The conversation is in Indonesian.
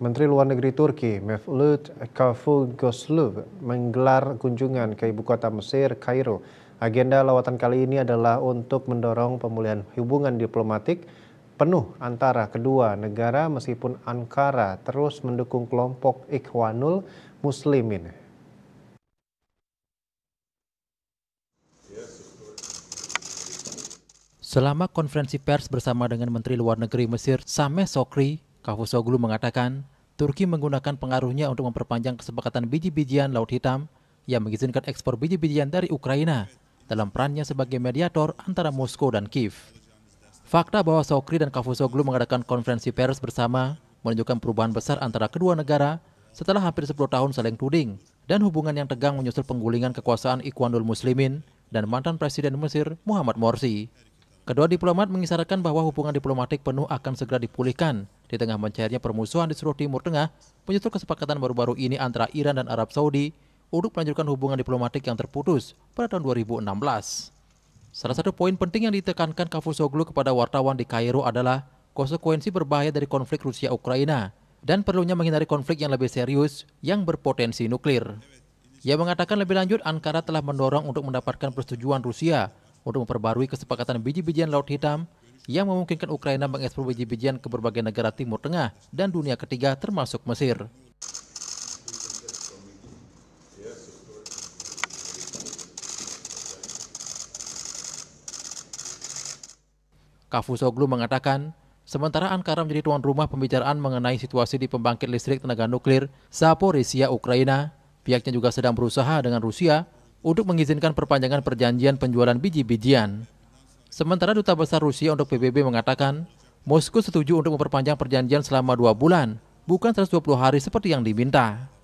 Menteri Luar Negeri Turki Mevlut Cavusoglu menggelar kunjungan ke ibu kota Mesir, Kairo. Agenda lawatan kali ini adalah untuk mendorong pemulihan hubungan diplomatik penuh antara kedua negara meskipun Ankara terus mendukung kelompok Ikhwanul Muslimin. Selama konferensi pers bersama dengan Menteri Luar Negeri Mesir Sameh Sokri, Kavusoglu mengatakan, Turki menggunakan pengaruhnya untuk memperpanjang kesepakatan biji-bijian Laut Hitam yang mengizinkan ekspor biji-bijian dari Ukraina dalam perannya sebagai mediator antara Moskow dan Kiev. Fakta bahwa Sokri dan Kavusoglu mengadakan konferensi pers bersama menunjukkan perubahan besar antara kedua negara setelah hampir 10 tahun saling tuding dan hubungan yang tegang menyusul penggulingan kekuasaan Ikhwanul Muslimin dan mantan Presiden Mesir Muhammad Morsi. Kedua diplomat mengisyaratkan bahwa hubungan diplomatik penuh akan segera dipulihkan di tengah mencairnya permusuhan di seluruh Timur Tengah menyusul kesepakatan baru-baru ini antara Iran dan Arab Saudi untuk melanjutkan hubungan diplomatik yang terputus pada tahun 2016. Salah satu poin penting yang ditekankan Kavusoglu kepada wartawan di Kairo adalah konsekuensi berbahaya dari konflik Rusia-Ukraina dan perlunya menghindari konflik yang lebih serius yang berpotensi nuklir. Ia mengatakan lebih lanjut Ankara telah mendorong untuk mendapatkan persetujuan Rusia untuk memperbarui kesepakatan biji-bijian Laut Hitam yang memungkinkan Ukraina mengekspor biji-bijian ke berbagai negara Timur Tengah dan dunia ketiga termasuk Mesir. Kavusoglu mengatakan, sementara Ankara menjadi tuan rumah pembicaraan mengenai situasi di pembangkit listrik tenaga nuklir Zaporizhia Ukraina, pihaknya juga sedang berusaha dengan Rusia untuk mengizinkan perpanjangan perjanjian penjualan biji-bijian. Sementara Duta Besar Rusia untuk PBB mengatakan, Moskow setuju untuk memperpanjang perjanjian selama dua bulan, bukan 120 hari seperti yang diminta.